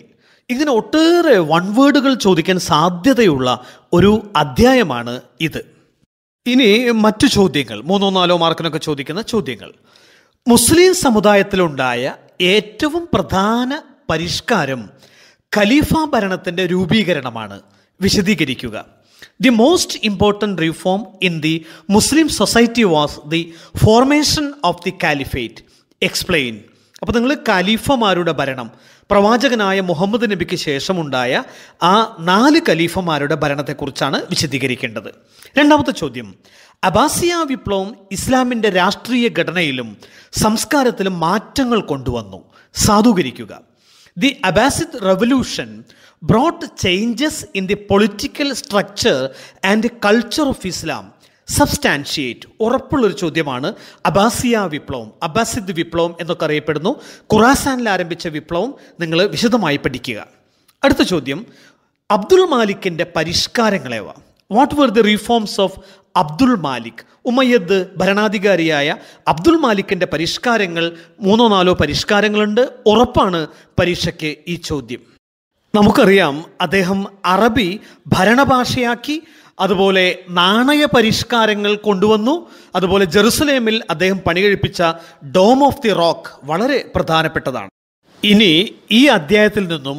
ഇതിന് ഒട്ടേറെ വൺ വേർഡുകൾ ചോദിക്കാൻ സാധ്യതയുള്ള ഒരു അധ്യായമാണ് ഇത് ഇനി മറ്റു ചോദ്യങ്ങൾ മൂന്നോ നാലോ മാർക്കിനൊക്കെ ചോദിക്കുന്ന ചോദ്യങ്ങൾ മുസ്ലിം സമുദായത്തിലുണ്ടായ ഏറ്റവും പ്രധാന പരിഷ്കാരം ഖലീഫ ഭരണത്തിൻ്റെ രൂപീകരണമാണ് വിശദീകരിക്കുക the most important reform in the Muslim society was the formation of the caliphate explain അപ്പോൾ നിങ്ങൾ ഖലീഫമാരുടെ ഭരണം പ്രവാചകനായ മുഹമ്മദ് നബിക്ക് ശേഷമുണ്ടായ ആ നാല് ഖലീഫമാരുടെ ഭരണത്തെക്കുറിച്ചാണ് വിശദീകരിക്കേണ്ടത് രണ്ടാമത്തെ ചോദ്യം അബാസിയ വിപ്ലവം ഇസ്ലാമിൻ്റെ രാഷ്ട്രീയ ഘടനയിലും സംസ്കാരത്തിലും മാറ്റങ്ങൾ കൊണ്ടുവന്നു സാധൂകരിക്കുക the Abbasid revolution brought changes in the political structure and culture of Islam substantiate ഉറപ്പുള്ളൊരു ചോദ്യമാണ് അബാസിയ വിപ്ലവം അബാസിദ് വിപ്ലവം എന്നൊക്കെ അറിയപ്പെടുന്നു ഖുറാസാനിൽ ആരംഭിച്ച വിപ്ലവം നിങ്ങൾ വിശദമായി പഠിക്കുക അടുത്ത ചോദ്യം അബ്ദുൾ മാലിക്കിൻ്റെ പരിഷ്കാരങ്ങളേവ what were the reforms of Abdul Malik Umayyad ഭരണാധികാരിയായ അബ്ദുൾ മാലിക്കിൻ്റെ പരിഷ്കാരങ്ങൾ മൂന്നോ നാലോ പരിഷ്കാരങ്ങളുണ്ട് ഉറപ്പാണ് പരീക്ഷയ്ക്ക് ഈ ചോദ്യം നമുക്കറിയാം അദ്ദേഹം അറബി ഭരണഭാഷയാക്കി അതുപോലെ നാണയ പരിഷ്കാരങ്ങൾ കൊണ്ടുവന്നു അതുപോലെ ജെറുസലേമിൽ അദ്ദേഹം പണികഴിപ്പിച്ച ഡോം ഓഫ് ദി റോക്ക് വളരെ പ്രധാനപ്പെട്ടതാണ് ഇനി ഈ അധ്യായത്തിൽ നിന്നും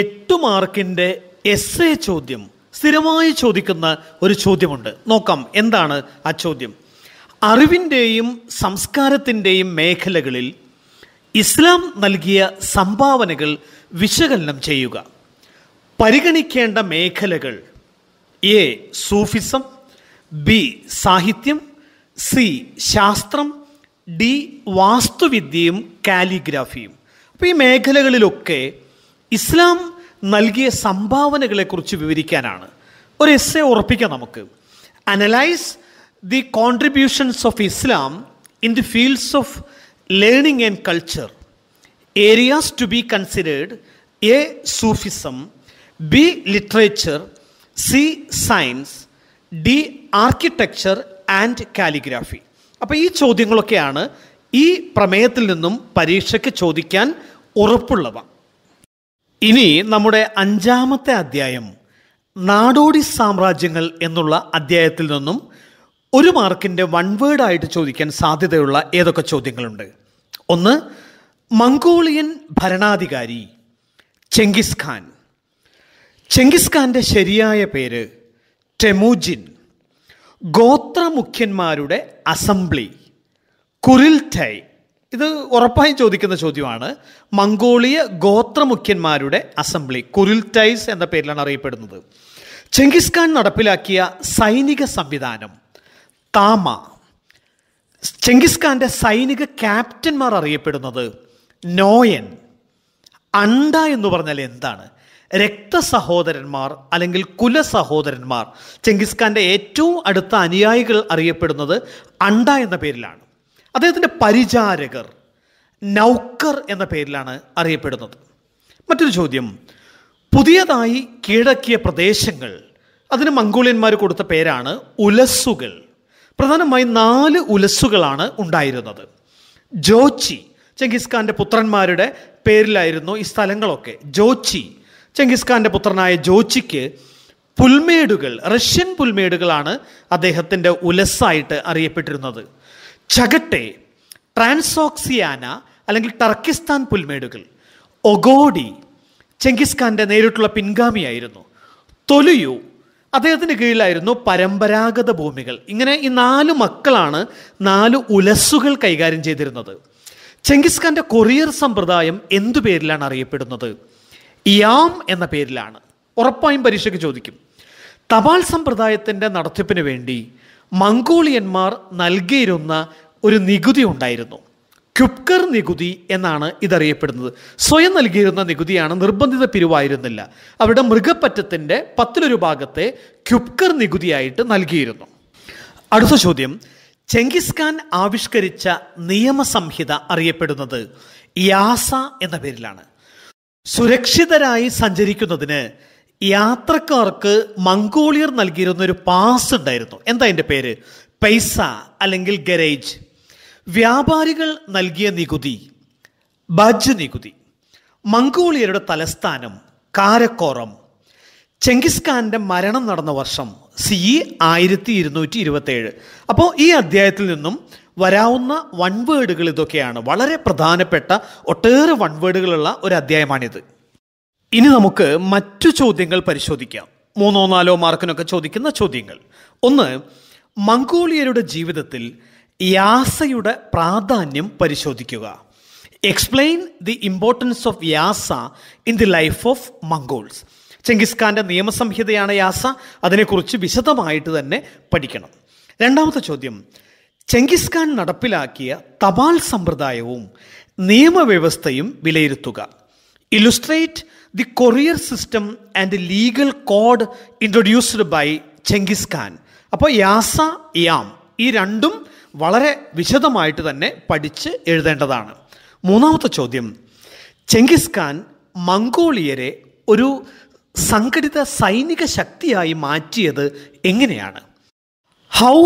എട്ടു മാർക്കിൻ്റെ എസ് എ ചോദ്യം സ്ഥിരമായി ചോദിക്കുന്ന ഒരു ചോദ്യമുണ്ട് നോക്കാം എന്താണ് ആ ചോദ്യം അറിവിൻ്റെയും സംസ്കാരത്തിൻ്റെയും മേഖലകളിൽ ഇസ്ലാം നൽകിയ സംഭാവനകൾ വിശകലനം ചെയ്യുക പരിഗണിക്കേണ്ട മേഖലകൾ എ സൂഫിസം ബി സാഹിത്യം സി ശാസ്ത്രം ഡി വാസ്തുവിദ്യയും കാലിഗ്രാഫിയും അപ്പോൾ ഈ മേഖലകളിലൊക്കെ ഇസ്ലാം നൽകിയ സംഭാവനകളെക്കുറിച്ച് വിവരിക്കാനാണ് ഒരു എ ഉറപ്പിക്കാം നമുക്ക് analyse the contributions of Islam in the fields of learning and culture areas to be considered A Sufism B literature C science D architecture and calligraphy അപ്പോൾ ഈ ചോദ്യങ്ങളൊക്കെയാണ് ഈ പ്രമേയത്തിൽ നിന്നും പരീക്ഷയ്ക്ക് ചോദിക്കാൻ ഉറപ്പുള്ളവ ഇനി നമ്മുടെ അഞ്ചാമത്തെ അധ്യായം നാടോടി സാമ്രാജ്യങ്ങൾ എന്നുള്ള അധ്യായത്തിൽ നിന്നും ഒരു മാർക്കിൻ്റെ വൺ വേർഡ് ആയിട്ട് ചോദിക്കാൻ സാധ്യതയുള്ള ഏതൊക്കെ ചോദ്യങ്ങളുണ്ട് ഒന്ന് മംഗോളിയൻ ഭരണാധികാരി ചെങ്കിസ് ഖാൻ ചെങ്കിസ് ഖാന്റെ ശരിയായ പേര് ടെമുജിൻ ഗോത്രമുഖ്യന്മാരുടെ അസംബ്ലി ടൈ ഇത് ഉറപ്പായും ചോദിക്കുന്ന ചോദ്യമാണ് മംഗോളിയ ഗോത്രമുഖ്യന്മാരുടെ അസംബ്ലി കുറിൽതൈസ് എന്ന പേരിലാണ് അറിയപ്പെടുന്നത് ചെങ്കിസ് ഖാൻ നടപ്പിലാക്കിയ സൈനിക സംവിധാനം താമ ചെങ്കിസ് ഖാന്റെ സൈനിക ക്യാപ്റ്റന്മാർ അറിയപ്പെടുന്നത് നോയൻ അണ്ട എന്ന് പറഞ്ഞാൽ എന്താണ് രക്തസഹോദരന്മാർ അല്ലെങ്കിൽ കുലസഹോദരന്മാർ ചെങ്കിസ്ഖാൻ്റെ ഏറ്റവും അടുത്ത അനുയായികൾ അറിയപ്പെടുന്നത് അണ്ട എന്ന പേരിലാണ് അദ്ദേഹത്തിൻ്റെ പരിചാരകർ നൗക്കർ എന്ന പേരിലാണ് അറിയപ്പെടുന്നത് മറ്റൊരു ചോദ്യം പുതിയതായി കീഴക്കിയ പ്രദേശങ്ങൾ അതിന് മംഗോളിയന്മാർ കൊടുത്ത പേരാണ് ഉലസ്സുകൾ പ്രധാനമായി നാല് ഉലസ്സുകളാണ് ഉണ്ടായിരുന്നത് ജോച്ചി ചെങ്കിസ്ഖാൻ്റെ പുത്രന്മാരുടെ പേരിലായിരുന്നു ഈ സ്ഥലങ്ങളൊക്കെ ജോച്ചി ചെങ്കിസ്ഖാൻ്റെ പുത്രനായ ജോച്ചിക്ക് പുൽമേടുകൾ റഷ്യൻ പുൽമേടുകളാണ് അദ്ദേഹത്തിൻ്റെ ഉലസ്സായിട്ട് അറിയപ്പെട്ടിരുന്നത് ചകട്ടെ ട്രാൻസോക്സിയാന അല്ലെങ്കിൽ ടർക്കിസ്ഥാൻ പുൽമേടുകൾ ഒഗോഡി ചെങ്കിസ്ഖാൻ്റെ നേരിട്ടുള്ള പിൻഗാമിയായിരുന്നു തൊലിയു അദ്ദേഹത്തിന് കീഴിലായിരുന്നു പരമ്പരാഗത ഭൂമികൾ ഇങ്ങനെ ഈ നാല് മക്കളാണ് നാല് ഉലസ്സുകൾ കൈകാര്യം ചെയ്തിരുന്നത് ചെങ്കിസ്ഖാൻ്റെ കൊറിയർ സമ്പ്രദായം എന്തു പേരിലാണ് അറിയപ്പെടുന്നത് ഇയാം എന്ന പേരിലാണ് ഉറപ്പായും പരീക്ഷയ്ക്ക് ചോദിക്കും തപാൽ സമ്പ്രദായത്തിൻ്റെ നടത്തിപ്പിന് വേണ്ടി മംഗോളിയന്മാർ നൽകിയിരുന്ന ഒരു നികുതി ഉണ്ടായിരുന്നു ക്യുപ്കർ നികുതി എന്നാണ് ഇതറിയപ്പെടുന്നത് സ്വയം നൽകിയിരുന്ന നികുതിയാണ് നിർബന്ധിത പിരിവായിരുന്നില്ല അവരുടെ മൃഗപ്പറ്റത്തിൻ്റെ പത്തിലൊരു ഭാഗത്തെ ക്യുപ്കർ നികുതിയായിട്ട് നൽകിയിരുന്നു അടുത്ത ചോദ്യം ചെങ്കിസ് ഖാൻ ആവിഷ്കരിച്ച നിയമസംഹിത അറിയപ്പെടുന്നത് യാസ എന്ന പേരിലാണ് സുരക്ഷിതരായി സഞ്ചരിക്കുന്നതിന് യാത്രക്കാർക്ക് മംഗോളിയർ നൽകിയിരുന്ന ഒരു പാസ് ഉണ്ടായിരുന്നു എന്താ അതിൻ്റെ പേര് പൈസ അല്ലെങ്കിൽ ഗരേജ് വ്യാപാരികൾ നൽകിയ നികുതി ബജ് നികുതി മംഗോളിയരുടെ തലസ്ഥാനം കാരക്കോറം ചെങ്കിസ് മരണം നടന്ന വർഷം സി ആയിരത്തി ഇരുന്നൂറ്റി ഇരുപത്തേഴ് അപ്പോൾ ഈ അധ്യായത്തിൽ നിന്നും വരാവുന്ന വൺ വേർഡുകൾ ഇതൊക്കെയാണ് വളരെ പ്രധാനപ്പെട്ട ഒട്ടേറെ വൺ വേർഡുകളുള്ള ഒരു അധ്യായമാണിത് ഇനി നമുക്ക് മറ്റു ചോദ്യങ്ങൾ പരിശോധിക്കാം മൂന്നോ നാലോ മാർക്കിനൊക്കെ ചോദിക്കുന്ന ചോദ്യങ്ങൾ ഒന്ന് മംഗോളിയരുടെ ജീവിതത്തിൽ യാസയുടെ പ്രാധാന്യം പരിശോധിക്കുക explain the importance of Yasa in the life of Mongols Genghis നിയമസംഹിതയാണ് യാസ അതിനെക്കുറിച്ച് വിശദമായിട്ട് തന്നെ പഠിക്കണം രണ്ടാമത്തെ ചോദ്യം ചെങ്കിസ്ഖാൻ നടപ്പിലാക്കിയ തപാൽ സമ്പ്രദായവും നിയമവ്യവസ്ഥയും വിലയിരുത്തുക illustrate the courier system and legal code introduced by Genghis Khan അപ്പോൾ യാസ യാം ഈ രണ്ടും വളരെ വിശദമായിട്ട് തന്നെ പഠിച്ച് എഴുതേണ്ടതാണ് മൂന്നാമത്തെ ചോദ്യം ചെങ്കിസ്ഖാൻ മംഗോളിയരെ ഒരു സംഘടിത സൈനിക ശക്തിയായി മാറ്റിയത് എങ്ങനെയാണ് how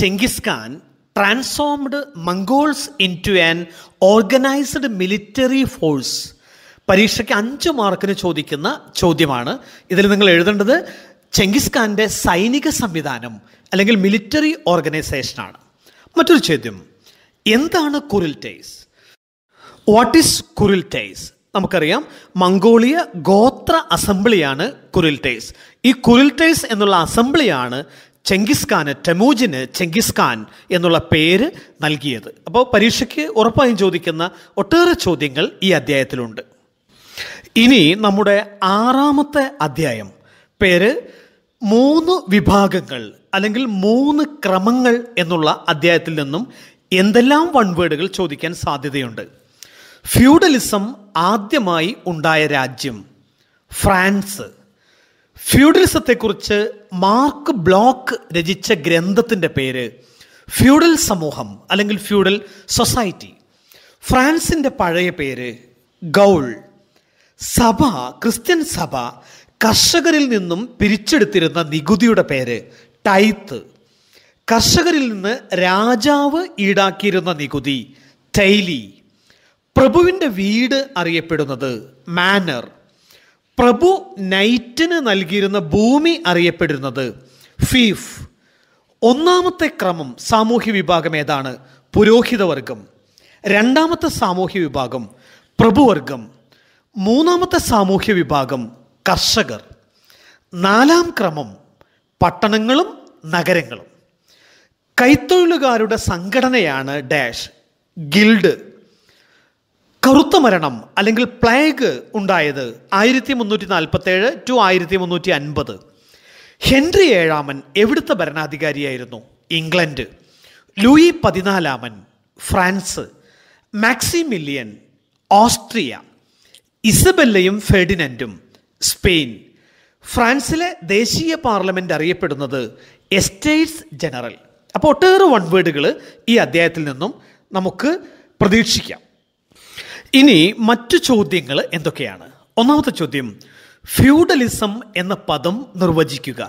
Genghis Khan transformed Mongols into an organised military force പരീക്ഷയ്ക്ക് അഞ്ച് മാർക്കിന് ചോദിക്കുന്ന ചോദ്യമാണ് ഇതിൽ നിങ്ങൾ എഴുതേണ്ടത് ചെങ്കിസ് സൈനിക സംവിധാനം അല്ലെങ്കിൽ മിലിറ്ററി ഓർഗനൈസേഷനാണ് മറ്റൊരു ചോദ്യം എന്താണ് കുറിൽറ്റൈസ് വാട്ട് ഈസ് കുറിൽറ്റൈസ് നമുക്കറിയാം മംഗോളിയ ഗോത്ര അസംബ്ലിയാണ് കുറിൽറ്റൈസ് ഈ കുറിൽറ്റൈസ് എന്നുള്ള അസംബ്ലിയാണ് ചെങ്കിസ് ടെമൂജിന് ചെങ്കിസ് ഖാൻ എന്നുള്ള പേര് നൽകിയത് അപ്പോൾ പരീക്ഷയ്ക്ക് ഉറപ്പായും ചോദിക്കുന്ന ഒട്ടേറെ ചോദ്യങ്ങൾ ഈ അധ്യായത്തിലുണ്ട് ഇനി നമ്മുടെ ആറാമത്തെ അധ്യായം പേര് മൂന്ന് വിഭാഗങ്ങൾ അല്ലെങ്കിൽ മൂന്ന് ക്രമങ്ങൾ എന്നുള്ള അധ്യായത്തിൽ നിന്നും എന്തെല്ലാം വൺ വേർഡുകൾ ചോദിക്കാൻ സാധ്യതയുണ്ട് ഫ്യൂഡലിസം ആദ്യമായി ഉണ്ടായ രാജ്യം ഫ്രാൻസ് ഫ്യൂഡലിസത്തെക്കുറിച്ച് മാർക്ക് ബ്ലോക്ക് രചിച്ച ഗ്രന്ഥത്തിൻ്റെ പേര് ഫ്യൂഡൽ സമൂഹം അല്ലെങ്കിൽ ഫ്യൂഡൽ സൊസൈറ്റി ഫ്രാൻസിൻ്റെ പഴയ പേര് ഗൗൾ സഭ ക്രിസ്ത്യൻ സഭ കർഷകരിൽ നിന്നും പിരിച്ചെടുത്തിരുന്ന നികുതിയുടെ പേര് ടൈത്ത് കർഷകരിൽ നിന്ന് രാജാവ് ഈടാക്കിയിരുന്ന നികുതി ടൈലി പ്രഭുവിൻ്റെ വീട് അറിയപ്പെടുന്നത് മാനർ പ്രഭു നൈറ്റിന് നൽകിയിരുന്ന ഭൂമി അറിയപ്പെടുന്നത് ഫീഫ് ഒന്നാമത്തെ ക്രമം സാമൂഹ്യ വിഭാഗം ഏതാണ് പുരോഹിതവർഗം രണ്ടാമത്തെ സാമൂഹ്യ വിഭാഗം പ്രഭുവർഗം മൂന്നാമത്തെ സാമൂഹ്യ വിഭാഗം കർഷകർ നാലാം ക്രമം പട്ടണങ്ങളും നഗരങ്ങളും കൈത്തൊഴിലുകാരുടെ സംഘടനയാണ് ഡാഷ് ഗിൽഡ് കറുത്ത മരണം അല്ലെങ്കിൽ പ്ലേഗ് ഉണ്ടായത് ആയിരത്തി മുന്നൂറ്റി ഏഴ് ടു ആയിരത്തി മുന്നൂറ്റി അൻപത് ഹെൻറി ഏഴാമൻ എവിടുത്തെ ഭരണാധികാരിയായിരുന്നു ഇംഗ്ലണ്ട് ലൂയി പതിനാലാമൻ ഫ്രാൻസ് മാക്സിമില്ലിയൻ ഓസ്ട്രിയ ഇസബെല്ലയും ഫെർഡിനൻറ്റും സ്പെയിൻ ഫ്രാൻസിലെ ദേശീയ പാർലമെൻറ്റ് അറിയപ്പെടുന്നത് എസ്റ്റേറ്റ്സ് ജനറൽ അപ്പോൾ ഒട്ടേറെ വൺ വേർഡുകൾ ഈ അധ്യായത്തിൽ നിന്നും നമുക്ക് പ്രതീക്ഷിക്കാം ഇനി മറ്റു ചോദ്യങ്ങൾ എന്തൊക്കെയാണ് ഒന്നാമത്തെ ചോദ്യം ഫ്യൂഡലിസം എന്ന പദം നിർവചിക്കുക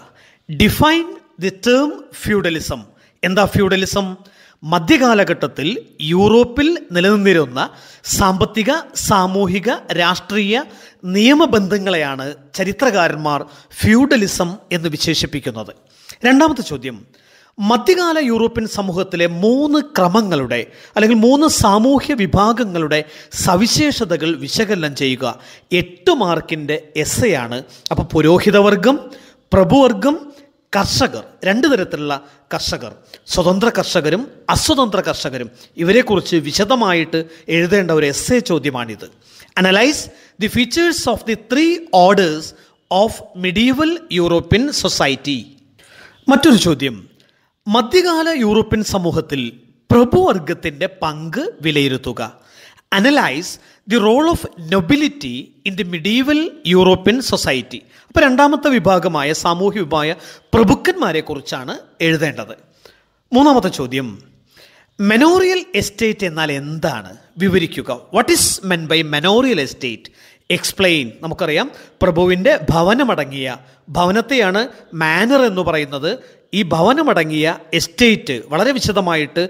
ഡിഫൈൻ ദി ടേം ഫ്യൂഡലിസം എന്താ ഫ്യൂഡലിസം മധ്യകാലഘട്ടത്തിൽ യൂറോപ്പിൽ നിലനിന്നിരുന്ന സാമ്പത്തിക സാമൂഹിക രാഷ്ട്രീയ നിയമബന്ധങ്ങളെയാണ് ചരിത്രകാരന്മാർ ഫ്യൂഡലിസം എന്ന് വിശേഷിപ്പിക്കുന്നത് രണ്ടാമത്തെ ചോദ്യം മധ്യകാല യൂറോപ്യൻ സമൂഹത്തിലെ മൂന്ന് ക്രമങ്ങളുടെ അല്ലെങ്കിൽ മൂന്ന് സാമൂഹ്യ വിഭാഗങ്ങളുടെ സവിശേഷതകൾ വിശകലനം ചെയ്യുക എട്ട് മാർക്കിൻ്റെ എസ്സയാണ് അപ്പോൾ പുരോഹിതവർഗം പ്രഭുവർഗം കർഷകർ രണ്ട് തരത്തിലുള്ള കർഷകർ സ്വതന്ത്ര കർഷകരും അസ്വതന്ത്ര കർഷകരും ഇവരെക്കുറിച്ച് വിശദമായിട്ട് എഴുതേണ്ട ഒരു എ ചോദ്യമാണിത് analyse the features of the three orders of medieval European society മറ്റൊരു ചോദ്യം മധ്യകാല യൂറോപ്യൻ സമൂഹത്തിൽ പ്രഭുവർഗത്തിന്റെ പങ്ക് വിലയിരുത്തുക analyse the role of nobility in the medieval European society അപ്പോൾ രണ്ടാമത്തെ വിഭാഗമായ സാമൂഹ്യമായ പ്രഭുക്കന്മാരെക്കുറിച്ചാണ് എഴുതേണ്ടത് മൂന്നാമത്തെ ചോദ്യം മെനോറിയൽ എസ്റ്റേറ്റ് എന്നാൽ എന്താണ് വിവരിക്കുക what is meant by manorial estate explain നമുക്കറിയാം പ്രഭുവിൻ്റെ ഭവനമടങ്ങിയ ഭവനത്തെയാണ് മാനർ എന്ന് പറയുന്നത് ഈ ഭവനമടങ്ങിയ എസ്റ്റേറ്റ് വളരെ വിശദമായിട്ട്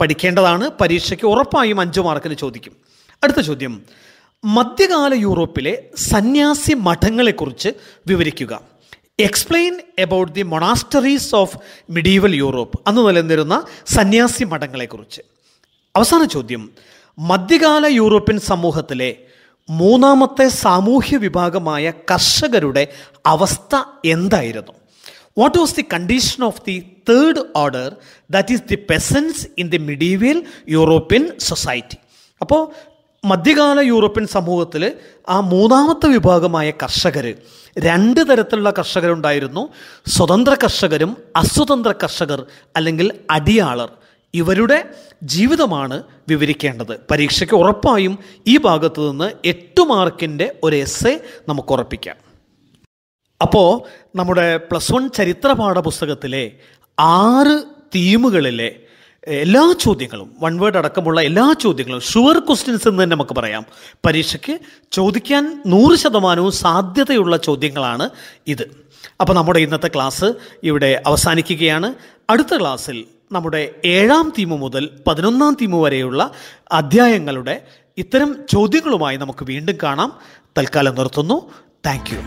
പഠിക്കേണ്ടതാണ് പരീക്ഷയ്ക്ക് ഉറപ്പായും അഞ്ച് മാർക്കിന് ചോദിക്കും അടുത്ത ചോദ്യം മധ്യകാല യൂറോപ്പിലെ സന്യാസി മഠങ്ങളെക്കുറിച്ച് വിവരിക്കുക explain about the monasteries of medieval Europe അന്ന് നിലനിന്നിരുന്ന സന്യാസി മഠങ്ങളെക്കുറിച്ച് അവസാന ചോദ്യം മധ്യകാല യൂറോപ്യൻ സമൂഹത്തിലെ മൂന്നാമത്തെ സാമൂഹ്യ വിഭാഗമായ കർഷകരുടെ അവസ്ഥ എന്തായിരുന്നു what was the condition of the third order that is the peasants in the medieval European society അപ്പോൾ മധ്യകാല യൂറോപ്യൻ സമൂഹത്തിൽ ആ മൂന്നാമത്തെ വിഭാഗമായ കർഷകർ രണ്ട് തരത്തിലുള്ള കർഷകരുണ്ടായിരുന്നു സ്വതന്ത്ര കർഷകരും അസ്വതന്ത്ര കർഷകർ അല്ലെങ്കിൽ അടിയാളർ ഇവരുടെ ജീവിതമാണ് വിവരിക്കേണ്ടത് പരീക്ഷയ്ക്ക് ഉറപ്പായും ഈ ഭാഗത്തു നിന്ന് എട്ട് മാർക്കിൻ്റെ ഒരു എസ് എ നമുക്ക് ഉറപ്പിക്കാം അപ്പോൾ നമ്മുടെ പ്ലസ് വൺ ചരിത്ര പാഠപുസ്തകത്തിലെ ആറ് തീമുകളിലെ എല്ലാ ചോദ്യങ്ങളും വൺ വേർഡ് അടക്കമുള്ള എല്ലാ ചോദ്യങ്ങളും ഷുവർ ക്വസ്റ്റ്യൻസ് എന്ന് തന്നെ നമുക്ക് പറയാം പരീക്ഷയ്ക്ക് ചോദിക്കാൻ നൂറ് ശതമാനവും സാധ്യതയുള്ള ചോദ്യങ്ങളാണ് ഇത് അപ്പോൾ നമ്മുടെ ഇന്നത്തെ ക്ലാസ് ഇവിടെ അവസാനിക്കുകയാണ് അടുത്ത ക്ലാസ്സിൽ നമ്മുടെ ഏഴാം തീമു മുതൽ പതിനൊന്നാം തീമു വരെയുള്ള അധ്യായങ്ങളുടെ ഇത്തരം ചോദ്യങ്ങളുമായി നമുക്ക് വീണ്ടും കാണാം തൽക്കാലം നിർത്തുന്നു താങ്ക്